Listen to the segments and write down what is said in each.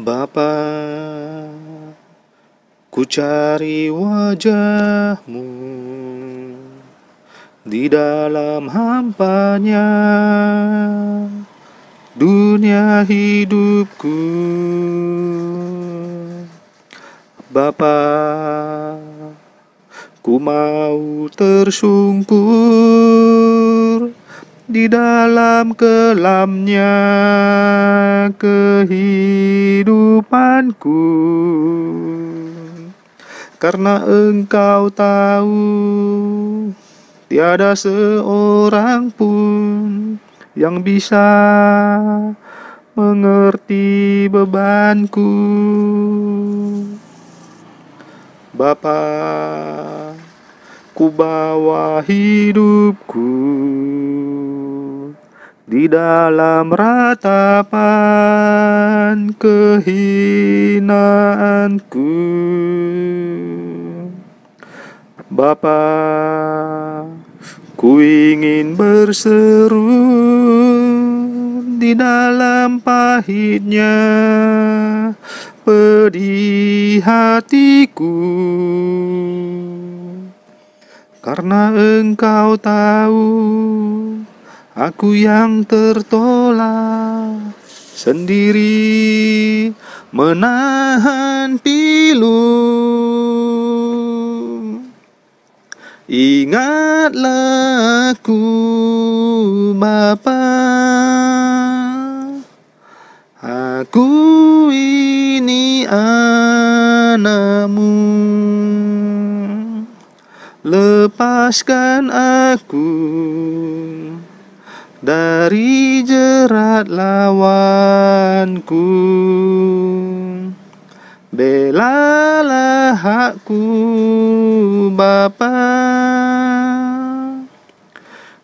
Bapa, ku cari wajahmu di dalam hampanya dunia hidupku. Bapa, ku mau tersungkur di dalam kelamnya kehidupanku karena engkau tahu tiada seorang pun yang bisa mengerti bebanku bapak ku bawa hidupku di dalam ratapan kehinaanku Bapa ku ingin berseru di dalam pahitnya pedih hatiku karena engkau tahu Aku yang tertolak sendiri menahan pilu. Ingatlah aku Bapak Aku ini anakmu Lepaskan aku dari jerat lawanku belalah hakku Bapa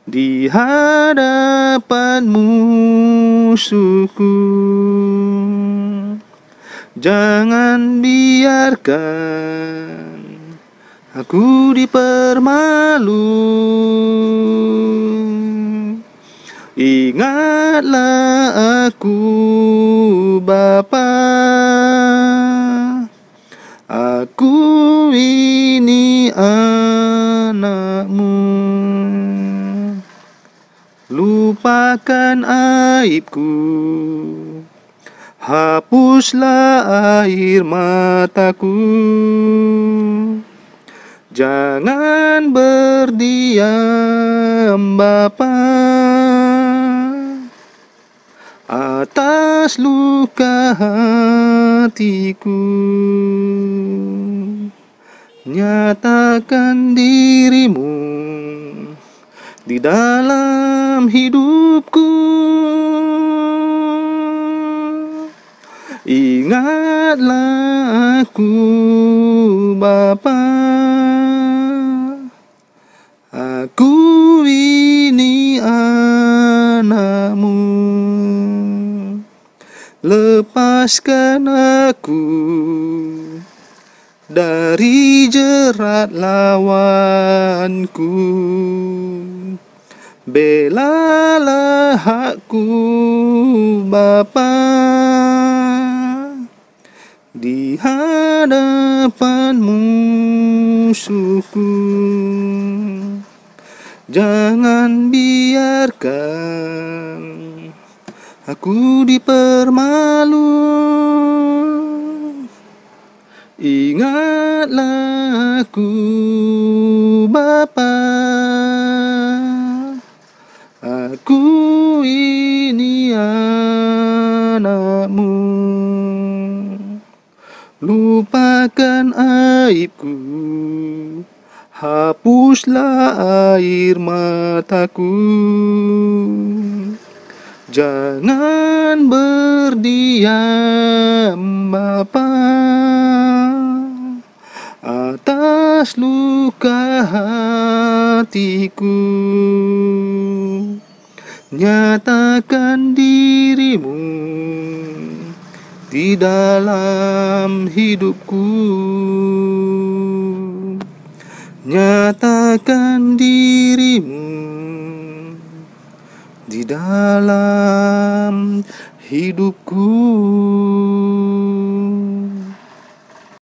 di hadapan musuhku jangan biarkan aku dipermalukan Ingatlah aku Bapa Aku ini anakmu Lupakan aibku Hapuslah air mataku Jangan berdiam Bapak Luka hatiku Nyatakan dirimu Di dalam hidupku Ingatlah aku Bapak Aku Lepaskan aku dari jerat lawanku. Belalah aku, Bapa di hadapan musuhku. Jangan biarkan Aku dipermalu Ingatlah aku Bapa Aku ini anakmu Lupakan aibku Hapuslah air mataku Jangan berdiam Bapa, atas luka hatiku Nyatakan dirimu di dalam hidupku Nyatakan dirimu di dalam hidupku.